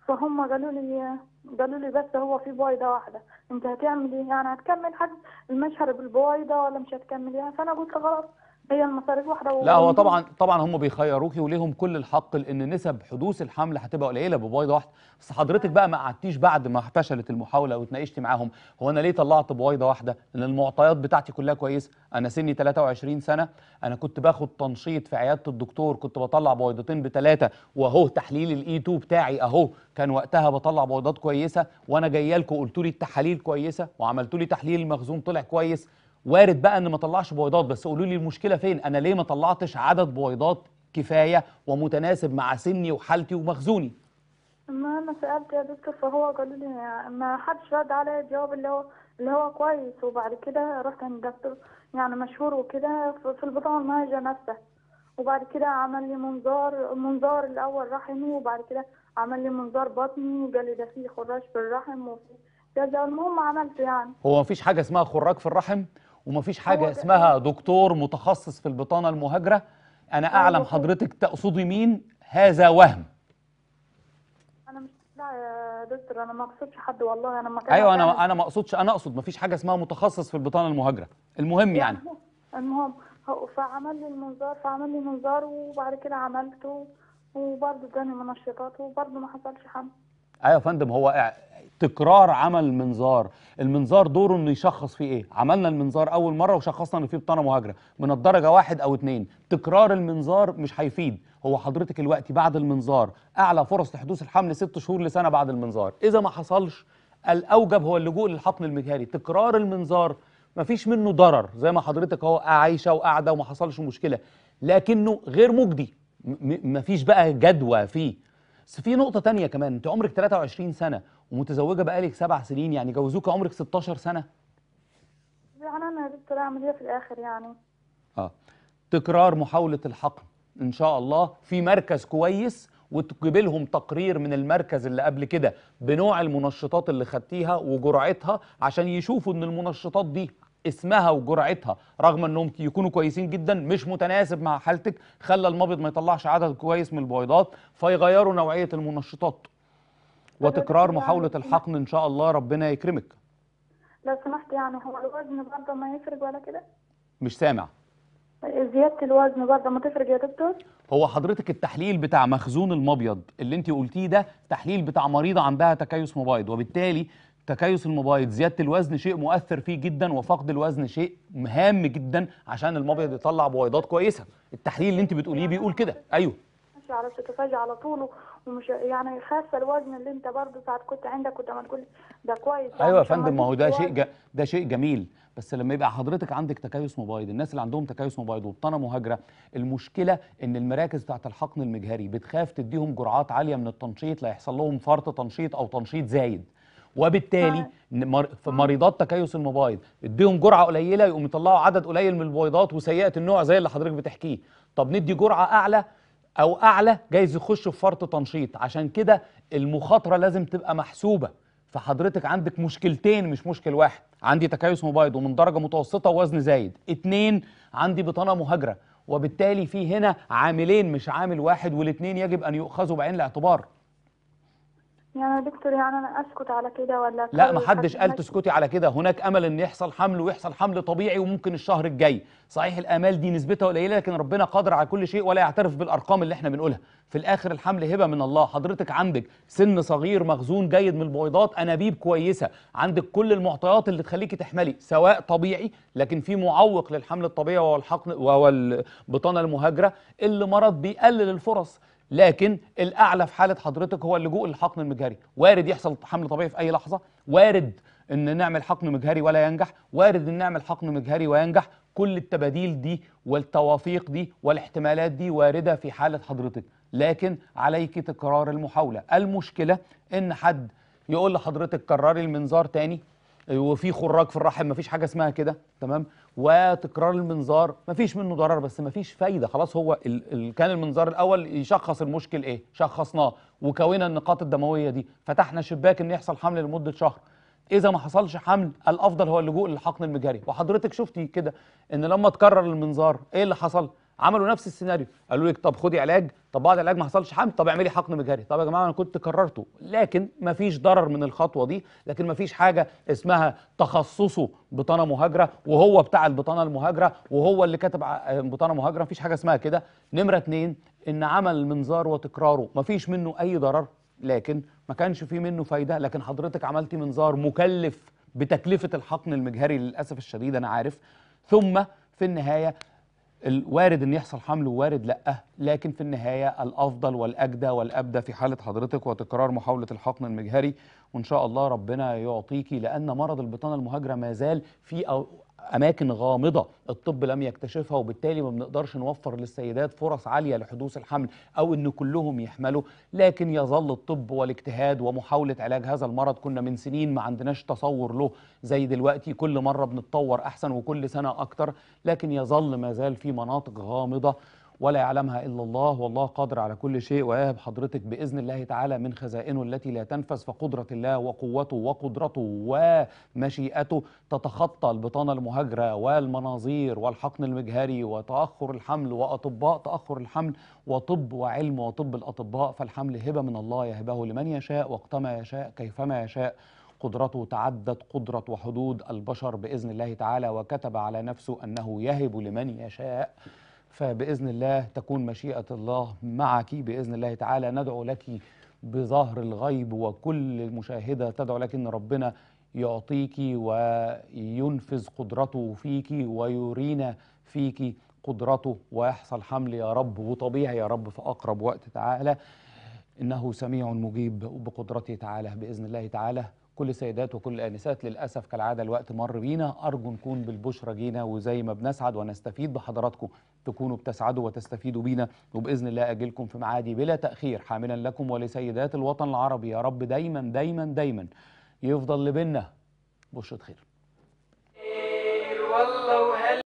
فهم قالوا لي قالوا لي بس هو في بويضه واحده انت هتعمل ايه يعني هتكمل حد المشهد بالبويضه ولا مش هتكمل يعني فانا قلت خلاص هي المصاريف واحده لا هو طبعا طبعا هم بيخيروكي وليهم كل الحق لان نسب حدوث الحمل هتبقى قليله ببويضه واحده بس حضرتك بقى ما قعدتيش بعد ما فشلت المحاوله واتناقشتي معاهم هو انا ليه طلعت بويضه واحده لان المعطيات بتاعتي كلها كويسه انا سني 23 سنه انا كنت باخد تنشيط في عياده الدكتور كنت بطلع بويضتين بثلاثه واهو تحليل الاي 2 e بتاعي اهو كان وقتها بطلع بويضات كويسه وانا جايه لكم قلتوا لي التحاليل كويسه وعملتوا لي تحليل المخزون طلع كويس وارد بقى ان ما طلعش بويضات بس قولوا لي المشكله فين انا ليه ما طلعتش عدد بويضات كفايه ومتناسب مع سني وحالتي ومخزوني ما انا سالت يا دكتور فهو قالوا لي ما حدش رد عليا الجواب اللي هو اللي هو كويس وبعد كده رحت عند دكتور يعني مشهور وكده في البطانه المهجه نفسها وبعد كده عمل لي منظار منظار الاول رحمي وبعد كده عمل لي منظار بطني وقال لي ده فيه خراج في الرحم وفي كذا المهم عملته يعني هو مفيش حاجه اسمها خراج في الرحم ومفيش حاجه اسمها إيه؟ دكتور متخصص في البطانه المهاجره انا اعلم حضرتك تقصدي مين هذا وهم انا مش لا يا دكتور انا ما اقصدش حد والله انا ما ايوه انا انا ما اقصدش انا اقصد مفيش حاجه اسمها متخصص في البطانه المهاجره المهم يعني المهم فعمل لي المنظار فعمل لي منظار وبعد كده عملته وبرضه اداني منشطات وبرضه ما حصلش حمل ايوه يا فندم هو تكرار عمل منظار المنظار دوره انه يشخص فيه ايه عملنا المنظار اول مره وشخصنا ان فيه بطانه مهاجره من الدرجه واحد او اتنين تكرار المنظار مش هيفيد هو حضرتك الوقت بعد المنظار اعلى فرص لحدوث الحمل ست شهور لسنه بعد المنظار اذا ما حصلش الاوجب هو اللجوء للحقن المجهري تكرار المنظار مفيش منه ضرر زي ما حضرتك اهو عايشه وقاعده وما حصلش مشكله لكنه غير مجدي مفيش بقى جدوى فيه بس في نقطة تانية كمان أنت عمرك 23 سنة ومتزوجة بقالك سبع سنين يعني جوزوك عمرك 16 سنة يعني أنا يا دكتور أعمل إيه في الآخر يعني آه تكرار محاولة الحقن إن شاء الله في مركز كويس وتجيب لهم تقرير من المركز اللي قبل كده بنوع المنشطات اللي خدتيها وجرعتها عشان يشوفوا ان المنشطات دي اسمها وجرعتها رغم انهم يكونوا كويسين جدا مش متناسب مع حالتك خلى المبيض ما يطلعش عدد كويس من البويضات فيغيروا نوعيه المنشطات وتكرار محاوله يعني الحقن ان شاء الله ربنا يكرمك لو سمحت يعني هو الوزن برضه ما يفرق ولا كده مش سامع زياده الوزن برضه ما تفرق يا دكتور هو حضرتك التحليل بتاع مخزون المبيض اللي انت قلتيه ده تحليل بتاع مريضه عندها تكيس مبيض وبالتالي تكيس المبايض زياده الوزن شيء مؤثر فيه جدا وفقد الوزن شيء مهم جدا عشان المبيض يطلع بويضات كويسه التحليل اللي انت بتقوليه بيقول كده ايوه مش على تتفاجئ على طوله ومش يعني خاصه الوزن اللي انت برضه ساعات كنت عندك كنت ما تقول ده كويس يعني ايوه يا فندم ما هو ده شيء ده شيء جميل بس لما يبقى حضرتك عندك تكيس مبايض الناس اللي عندهم تكيس مبايض وبطانه مهاجره المشكله ان المراكز بتاعه الحقن المجهري بتخاف تديهم جرعات عاليه من التنشيط لا يحصل لهم فرط تنشيط او تنشيط زايد وبالتالي اه. مريضات تكيس المبايض اديهم جرعه قليله يقوم يطلعوا عدد قليل من البويضات وسيئه النوع زي اللي حضرتك بتحكيه طب ندي جرعه اعلى او اعلى جايز يخشوا في فرط تنشيط عشان كده المخاطره لازم تبقى محسوبه فحضرتك عندك مشكلتين مش مشكل واحد عندي تكيس مبايض ومن درجه متوسطه ووزن زايد اتنين عندي بطانه مهاجره وبالتالي في هنا عاملين مش عامل واحد والاثنين يجب ان يؤخذوا بعين الاعتبار يعني دكتور يعني انا اسكت على كده ولا لا ما حدش قال تسكتي على كده هناك امل ان يحصل حمل ويحصل حمل طبيعي وممكن الشهر الجاي صحيح الامال دي نسبتها قليله لكن ربنا قادر على كل شيء ولا يعترف بالارقام اللي احنا بنقولها في الاخر الحمل هبه من الله حضرتك عندك سن صغير مخزون جيد من البويضات انابيب كويسه عندك كل المعطيات اللي تخليكي تحملي سواء طبيعي لكن في معوق للحمل الطبيعي وهو الحقن وهو البطانه المهاجره اللي مرض بيقلل الفرص لكن الاعلى في حاله حضرتك هو اللجوء للحقن المجهري وارد يحصل حمل طبيعي في اي لحظه وارد ان نعمل حقن مجهري ولا ينجح وارد ان نعمل حقن مجهري وينجح كل التباديل دي والتوافيق دي والاحتمالات دي وارده في حاله حضرتك لكن عليك تكرار المحاوله المشكله ان حد يقول لحضرتك كرري المنظار تاني وفي خراج في الرحم مفيش حاجه اسمها كده تمام وتكرار المنظار مفيش منه ضرر بس مفيش فايده خلاص هو ال ال كان المنظار الاول يشخص المشكل ايه شخصناه وكوينا النقاط الدمويه دي فتحنا شباك ان يحصل حمل لمده شهر اذا ما حصلش حمل الافضل هو اللجوء للحقن المجاري وحضرتك شفتي كده ان لما تكرر المنظار ايه اللي حصل عملوا نفس السيناريو قالوا لك طب خدي علاج طب بعد العلاج ما حصلش حمل طب اعملي حقن مجهري طب يا جماعه انا كنت كررته لكن ما فيش ضرر من الخطوه دي لكن ما فيش حاجه اسمها تخصصه بطانه مهاجره وهو بتاع البطانه المهاجره وهو اللي كتب بطانه مهاجره ما فيش حاجه اسمها كده نمره اتنين ان عمل المنظار وتكراره ما فيش منه اي ضرر لكن ما كانش فيه منه فايده لكن حضرتك عملتي منظار مكلف بتكلفه الحقن المجهري للاسف الشديد انا عارف ثم في النهايه الوارد ان يحصل حمل ووارد لا لكن في النهايه الافضل والاجدى والابدى في حاله حضرتك وتكرار محاوله الحقن المجهري وان شاء الله ربنا يعطيكي لان مرض البطانه المهاجره ما زال في اماكن غامضه الطب لم يكتشفها وبالتالي ما بنقدرش نوفر للسيدات فرص عاليه لحدوث الحمل او ان كلهم يحملوا لكن يظل الطب والاجتهاد ومحاوله علاج هذا المرض كنا من سنين ما عندناش تصور له زي دلوقتي كل مره بنتطور احسن وكل سنه اكتر لكن يظل ما زال في مناطق غامضه ولا يعلمها إلا الله والله قادر على كل شيء ويهب حضرتك بإذن الله تعالى من خزائنه التي لا تنفذ فقدرة الله وقوته وقدرته ومشيئته تتخطى البطانة المهاجرة والمناظير والحقن المجهري وتأخر الحمل وأطباء تأخر الحمل وطب وعلم وطب الأطباء فالحمل هبة من الله يهبه لمن يشاء وقتما يشاء كيفما يشاء قدرته تعدت قدرة وحدود البشر بإذن الله تعالى وكتب على نفسه أنه يهب لمن يشاء فباذن الله تكون مشيئه الله معك باذن الله تعالى ندعو لك بظهر الغيب وكل مشاهده تدعو لك ان ربنا يعطيك وينفذ قدرته فيك ويرينا فيك قدرته ويحصل حمل يا رب وطبيعي يا رب في اقرب وقت تعالى انه سميع مجيب بقدرته تعالى باذن الله تعالى كل السيدات وكل الانسات للاسف كالعاده الوقت مر بينا ارجو نكون بالبشرى جينا وزي ما بنسعد ونستفيد بحضراتكم تكونوا بتسعدوا وتستفيدوا بينا وبإذن الله أجلكم في معادي بلا تأخير حاملا لكم ولسيدات الوطن العربي يا رب دايما دايما دايما يفضل لبنا بشرة خير